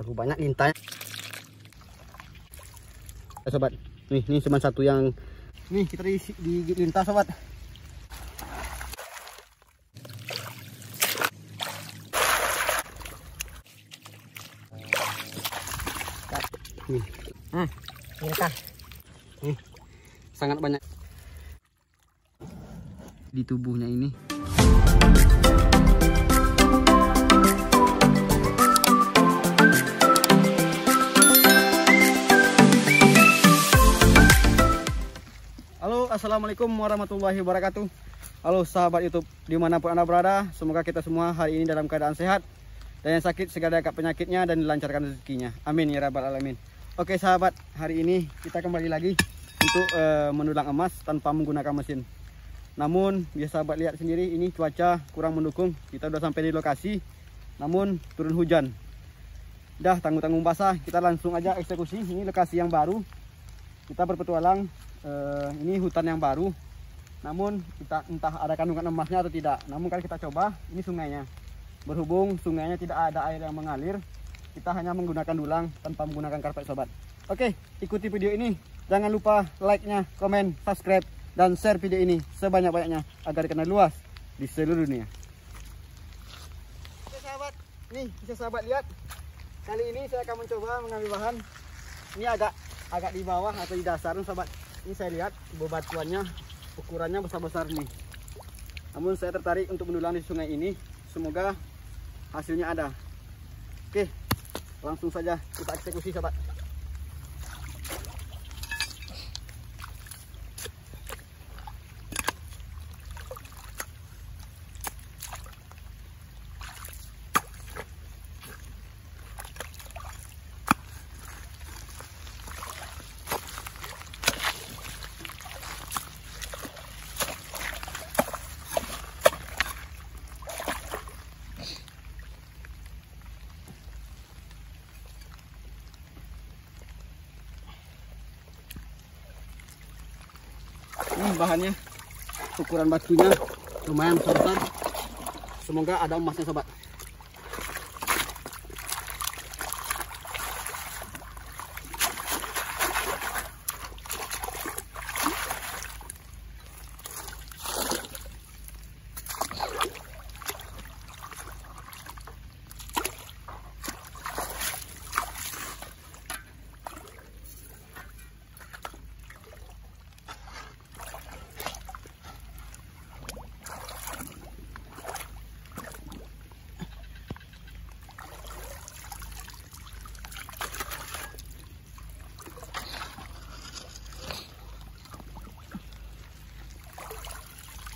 terlalu banyak lintanya ya, sobat nih ini cuma satu yang nih kita di, di lintah sobat nih hmm, nih sangat banyak di tubuhnya ini assalamualaikum warahmatullahi wabarakatuh Halo sahabat youtube dimanapun anda berada Semoga kita semua hari ini dalam keadaan sehat Dan yang sakit segera dekat penyakitnya dan dilancarkan rezekinya Amin ya rabbal alamin Oke sahabat hari ini kita kembali lagi Untuk uh, eh, menulang emas tanpa menggunakan mesin Namun biasa ya sahabat lihat sendiri ini cuaca kurang mendukung Kita sudah sampai di lokasi Namun turun hujan Dah tanggung-tanggung basah kita langsung aja eksekusi Ini lokasi yang baru kita berpetualang uh, ini hutan yang baru namun kita entah ada kandungan emasnya atau tidak namun kali kita coba ini sungainya berhubung sungainya tidak ada air yang mengalir kita hanya menggunakan dulang tanpa menggunakan karpet sobat oke ikuti video ini jangan lupa like nya komen subscribe dan share video ini sebanyak-banyaknya agar dikenal luas di seluruh dunia oke sahabat nih bisa sahabat lihat kali ini saya akan mencoba mengambil bahan ini agak agak di bawah atau di dasar sobat ini saya lihat bebatuannya ukurannya besar-besar nih namun saya tertarik untuk mendulang di sungai ini semoga hasilnya ada oke langsung saja kita eksekusi sahabat ini hmm, bahannya ukuran batunya lumayan besar semoga ada emasnya sobat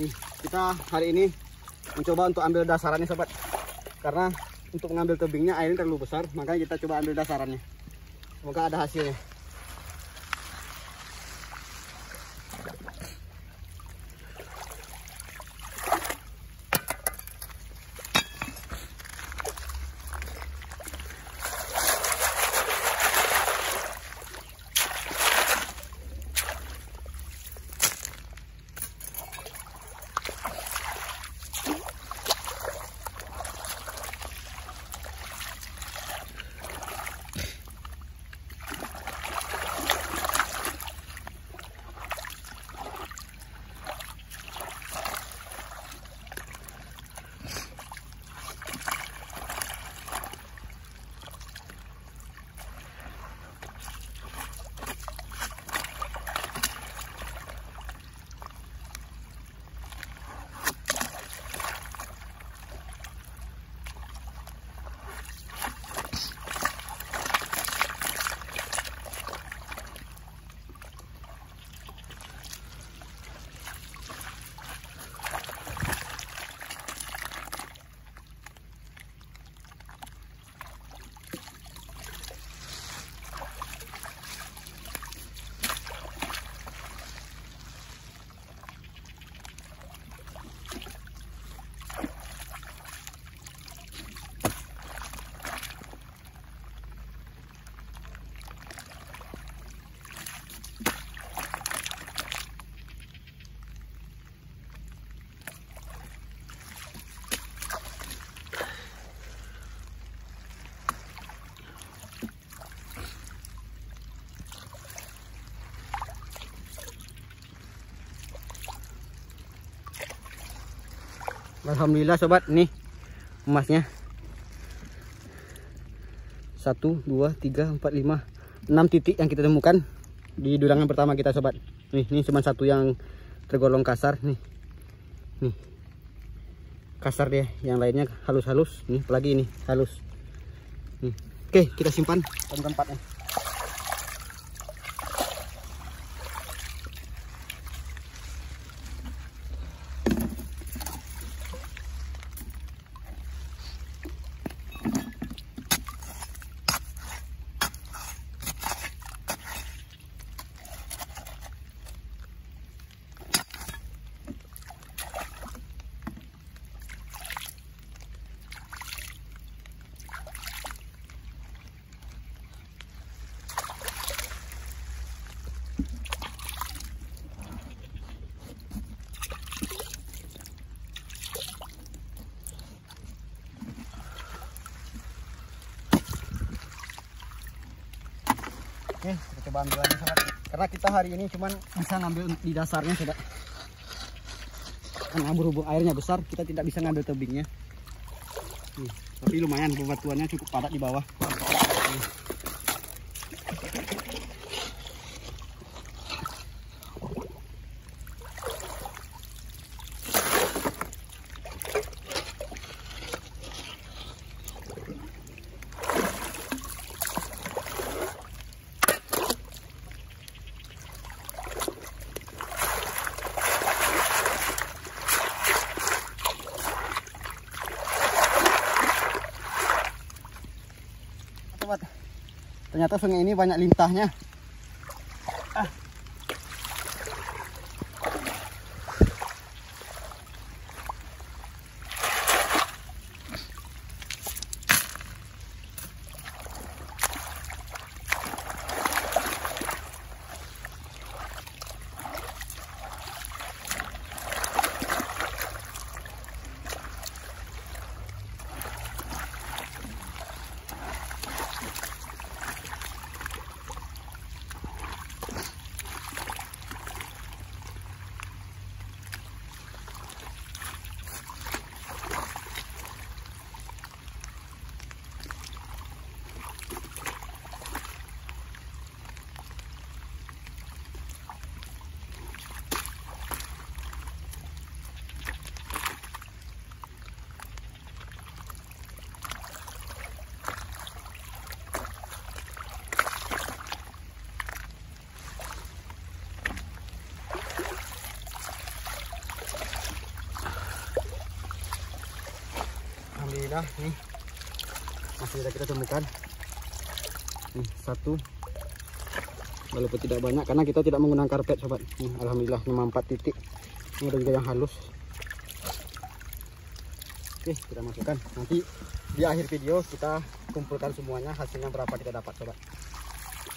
Nih, kita hari ini mencoba untuk ambil dasarannya sobat. Karena untuk mengambil tebingnya airnya terlalu besar, makanya kita coba ambil dasarannya. Semoga ada hasilnya. Alhamdulillah sobat nih emasnya satu dua tiga empat lima enam titik yang kita temukan di durangan pertama kita sobat nih ini cuma satu yang tergolong kasar nih nih kasar dia yang lainnya halus-halus nih lagi ini halus nih. oke kita simpan tempatnya bantuannya karena kita hari ini cuman bisa ngambil di dasarnya sudah karena berhubung airnya besar kita tidak bisa ngambil tebingnya hmm, tapi lumayan bebatuannya cukup padat di bawah ternyata sungai ini banyak lintahnya nih masih kita temukan nih satu walaupun tidak banyak karena kita tidak menggunakan karpet sobat nih, alhamdulillah cuma empat titik ini ada juga yang halus oke kita masukkan nanti di akhir video kita kumpulkan semuanya hasilnya berapa kita dapat sobat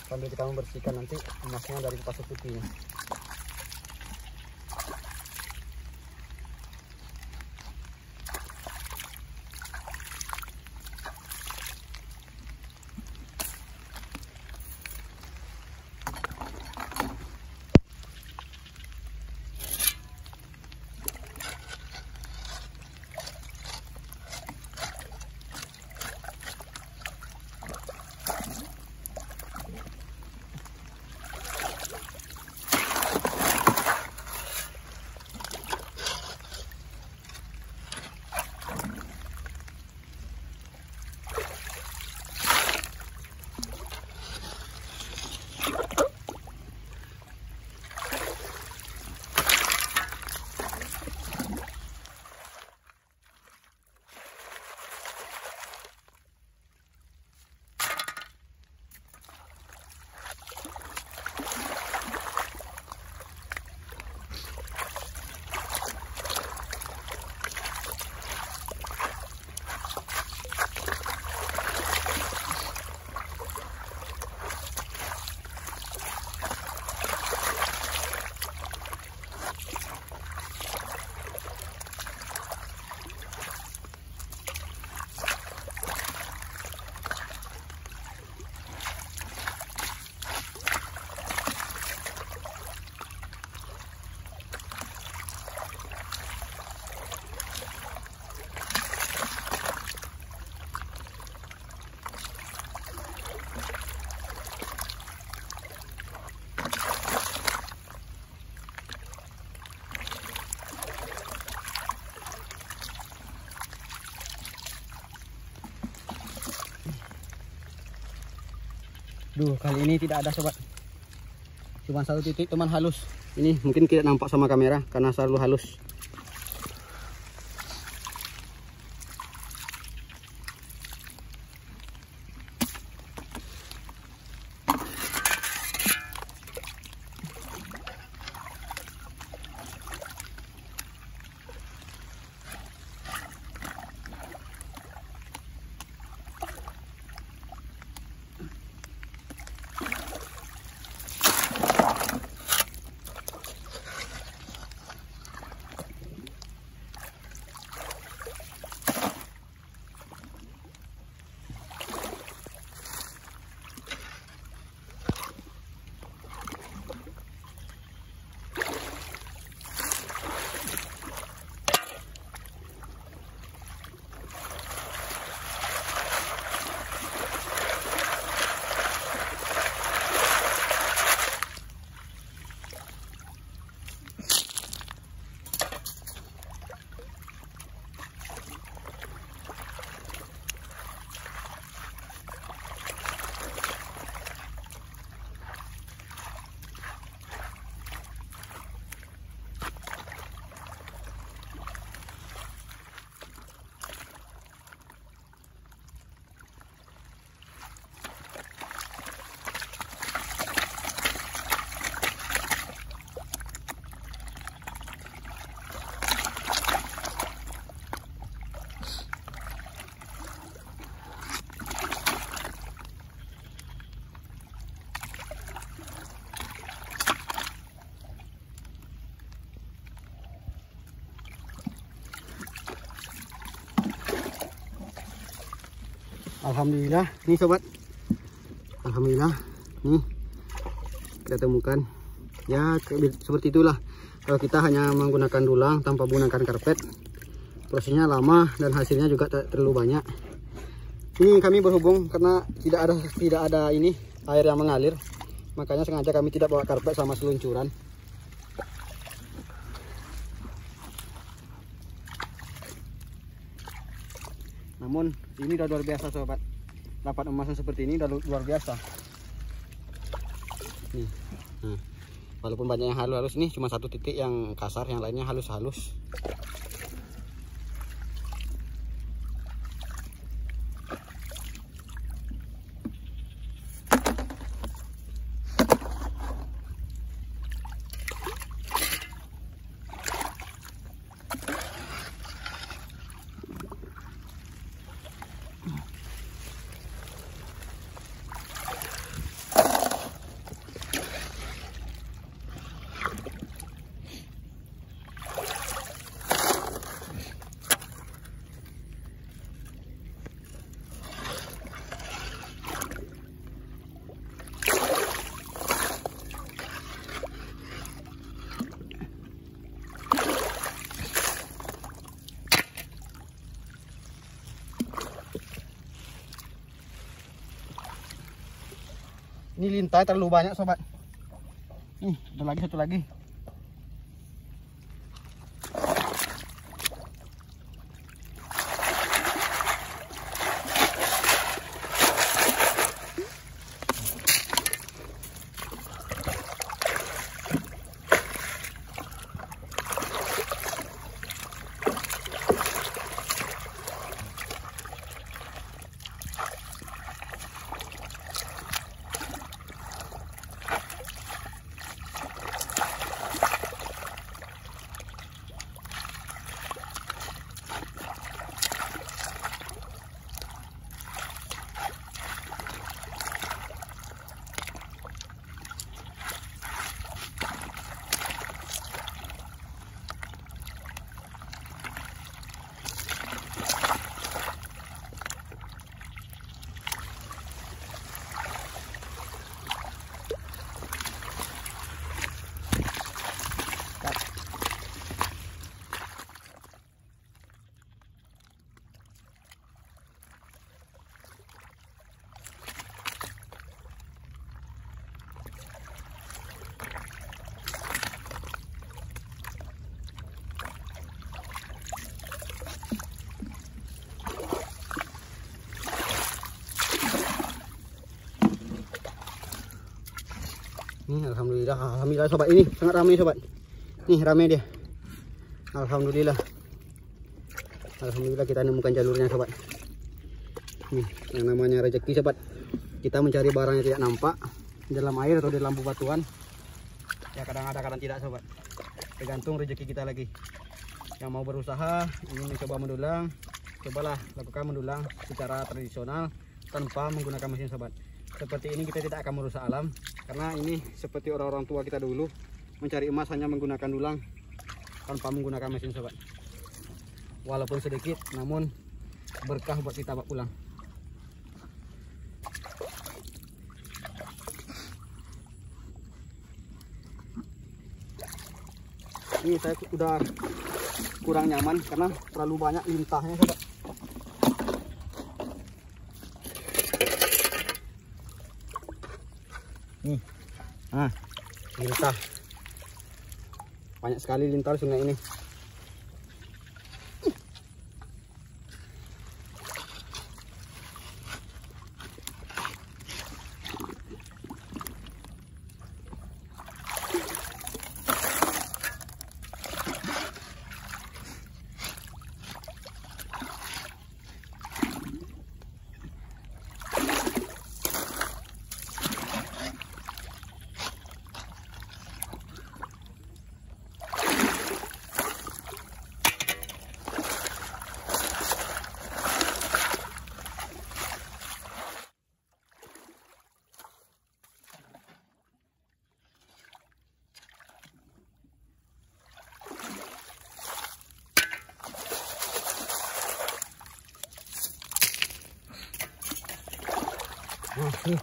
sambil kita membersihkan nanti emasnya dari pasir putihnya Aduh, kali ini tidak ada sobat. Cuma satu titik teman halus. Ini mungkin tidak nampak sama kamera karena selalu halus. Alhamdulillah nih sobat Alhamdulillah nih kita temukan ya seperti itulah kalau kita hanya menggunakan dulang tanpa menggunakan karpet prosesnya lama dan hasilnya juga terlalu banyak ini kami berhubung karena tidak ada tidak ada ini air yang mengalir makanya sengaja kami tidak bawa karpet sama seluncuran namun ini udah luar biasa sobat dapat emasan seperti ini udah luar biasa nih nah, walaupun banyak yang halus-halus nih cuma satu titik yang kasar yang lainnya halus-halus ini lintai terlalu banyak sobat Ini, ada lagi satu lagi Alhamdulillah ah, Alhamdulillah sobat ini sangat ramai sobat nih ramai dia Alhamdulillah Alhamdulillah kita nemukan jalurnya sobat nih yang namanya rezeki sobat kita mencari barang yang tidak nampak dalam air atau di lampu batuan. ya kadang ada kadang tidak sobat tergantung rezeki kita lagi yang mau berusaha ingin mencoba mendulang cobalah lakukan mendulang secara tradisional tanpa menggunakan mesin sobat seperti ini kita tidak akan merusak alam karena ini seperti orang-orang tua kita dulu mencari emas hanya menggunakan dulang tanpa menggunakan mesin sobat walaupun sedikit namun berkah buat kita bawa pulang ini saya udah kurang nyaman karena terlalu banyak lintahnya sobat ah lintah banyak sekali lintar sungai ini masih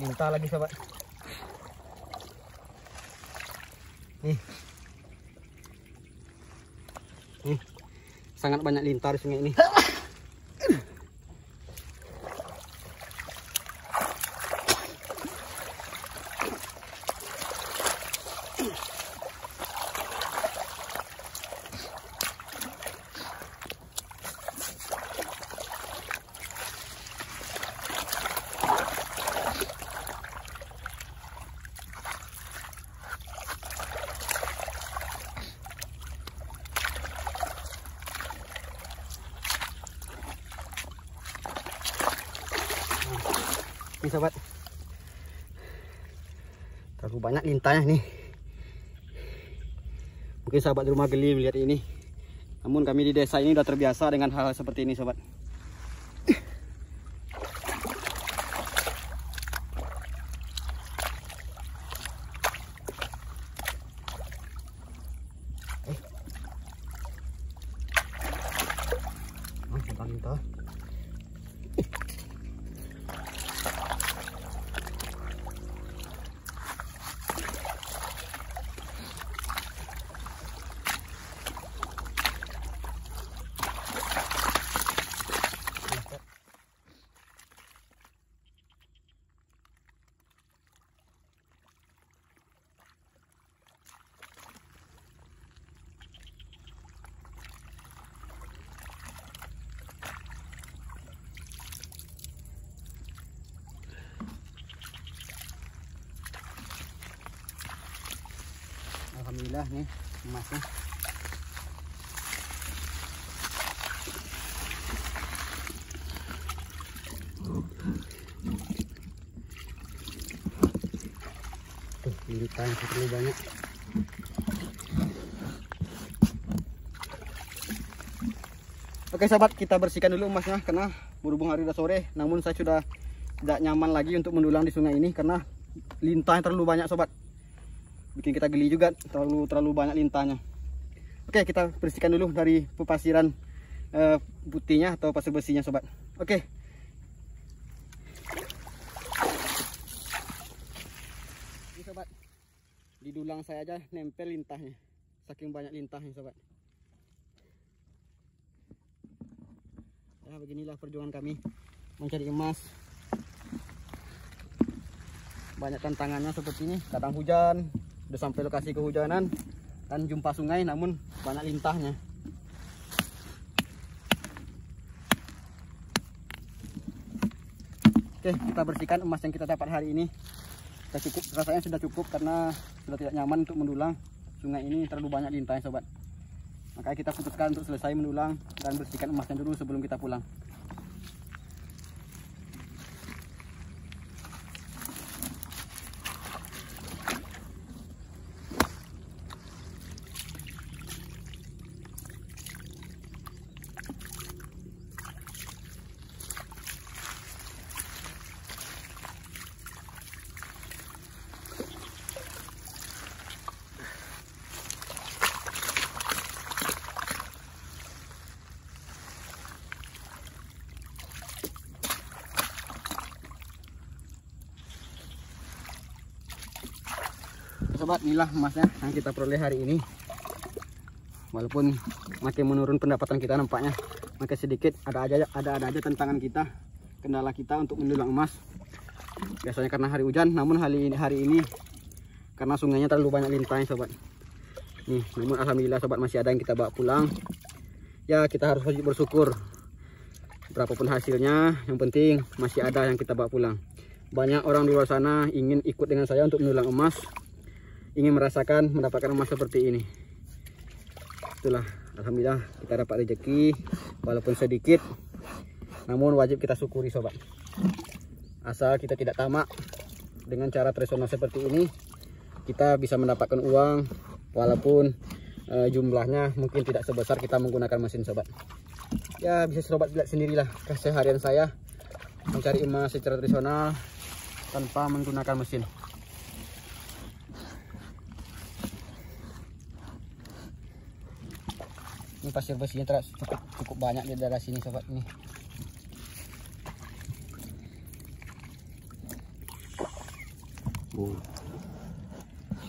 minta lagi sobat nih nih sangat banyak lintar sungai ini nih sobat terlalu banyak lintanya nih mungkin sahabat di rumah geli melihat ini namun kami di desa ini sudah terbiasa dengan hal, -hal seperti ini sobat udah nih emasnya tuh banyak Oke sahabat kita bersihkan dulu emasnya karena berhubung hari udah sore namun saya sudah tidak nyaman lagi untuk mendulang di sungai ini karena lintahnya terlalu banyak sobat bikin kita geli juga terlalu terlalu banyak lintahnya oke kita bersihkan dulu dari pepasiran uh, putihnya atau pasir besinya sobat oke ini sobat di dulang saya aja nempel lintahnya saking banyak lintahnya sobat ya beginilah perjuangan kami mencari emas banyak tantangannya seperti ini kadang hujan udah sampai lokasi kehujanan dan jumpa sungai namun banyak lintahnya Oke kita bersihkan emas yang kita dapat hari ini sudah cukup rasanya sudah cukup karena sudah tidak nyaman untuk mendulang sungai ini terlalu banyak lintahnya sobat makanya kita putuskan untuk selesai mendulang dan bersihkan emasnya dulu sebelum kita pulang sobat inilah emasnya yang kita peroleh hari ini walaupun makin menurun pendapatan kita nampaknya makin sedikit ada aja ada ada aja tantangan kita kendala kita untuk mendulang emas biasanya karena hari hujan namun hari ini hari ini karena sungainya terlalu banyak lintai sobat nih namun alhamdulillah sobat masih ada yang kita bawa pulang ya kita harus bersyukur berapapun hasilnya yang penting masih ada yang kita bawa pulang banyak orang di luar sana ingin ikut dengan saya untuk menulang emas ingin merasakan mendapatkan emas seperti ini itulah Alhamdulillah kita dapat rezeki walaupun sedikit namun wajib kita syukuri sobat asal kita tidak tamak dengan cara tradisional seperti ini kita bisa mendapatkan uang walaupun e, jumlahnya mungkin tidak sebesar kita menggunakan mesin sobat ya bisa sobat lihat sendirilah keseharian saya mencari emas secara tradisional tanpa menggunakan mesin ini pasir besinya terus cukup, cukup banyak di daerah sini sobat ini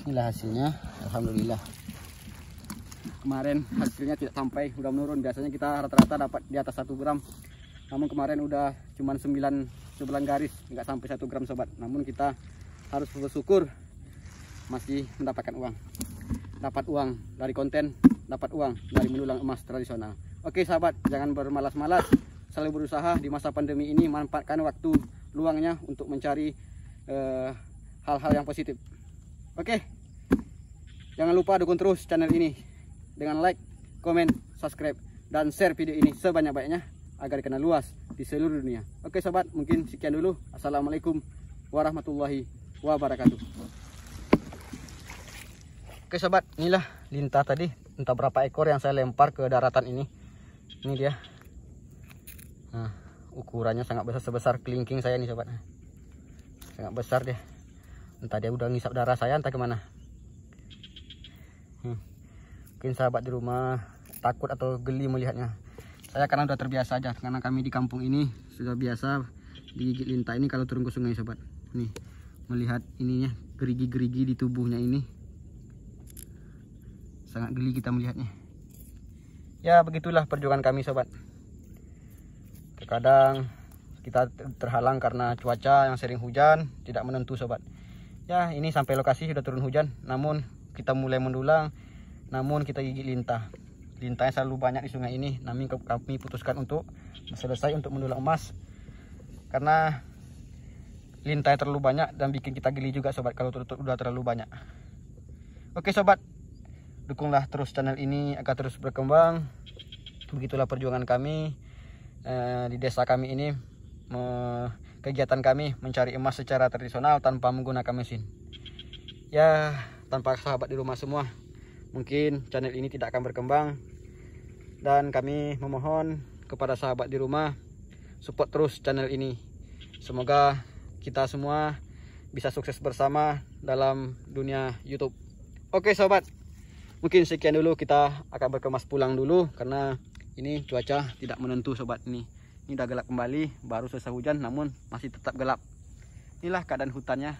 inilah hasilnya Alhamdulillah kemarin hasilnya tidak sampai udah menurun biasanya kita rata-rata dapat di atas 1 gram namun kemarin udah cuman 9 sebelang garis nggak sampai 1 gram sobat namun kita harus bersyukur masih mendapatkan uang dapat uang dari konten dapat uang dari menulang emas tradisional. Oke sahabat, jangan bermalas-malas, selalu berusaha di masa pandemi ini manfaatkan waktu luangnya untuk mencari eh, hal-hal uh, yang positif. Oke, jangan lupa dukung terus channel ini dengan like, komen, subscribe, dan share video ini sebanyak-banyaknya agar dikenal luas di seluruh dunia. Oke sahabat, mungkin sekian dulu. Assalamualaikum warahmatullahi wabarakatuh. Oke sahabat, inilah lintah tadi entah berapa ekor yang saya lempar ke daratan ini ini dia nah, ukurannya sangat besar sebesar kelingking saya nih sobat sangat besar dia entah dia udah ngisap darah saya entah kemana hmm. mungkin sahabat di rumah takut atau geli melihatnya saya karena udah terbiasa aja karena kami di kampung ini sudah biasa digigit lintah ini kalau turun ke sungai sobat nih melihat ininya gerigi-gerigi di tubuhnya ini sangat geli kita melihatnya ya begitulah perjuangan kami sobat terkadang kita terhalang karena cuaca yang sering hujan tidak menentu sobat ya ini sampai lokasi sudah turun hujan namun kita mulai mendulang namun kita gigit lintah lintahnya selalu banyak di sungai ini namun kami putuskan untuk selesai untuk mendulang emas karena lintahnya terlalu banyak dan bikin kita geli juga sobat kalau sudah terlalu banyak oke sobat dukunglah terus channel ini agar terus berkembang begitulah perjuangan kami eh, di desa kami ini me, kegiatan kami mencari emas secara tradisional tanpa menggunakan mesin ya tanpa sahabat di rumah semua mungkin channel ini tidak akan berkembang dan kami memohon kepada sahabat di rumah support terus channel ini semoga kita semua bisa sukses bersama dalam dunia YouTube. Oke sobat, mungkin sekian dulu kita akan berkemas pulang dulu karena ini cuaca tidak menentu sobat ini ini udah gelap kembali baru selesai hujan namun masih tetap gelap inilah keadaan hutannya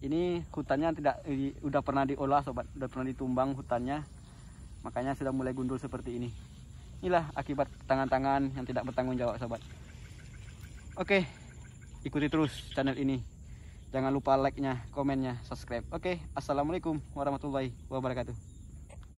ini hutannya tidak eh, udah pernah diolah sobat udah pernah ditumbang hutannya makanya sudah mulai gundul seperti ini inilah akibat tangan-tangan yang tidak bertanggung jawab sobat oke ikuti terus channel ini jangan lupa like nya komennya subscribe oke assalamualaikum warahmatullahi wabarakatuh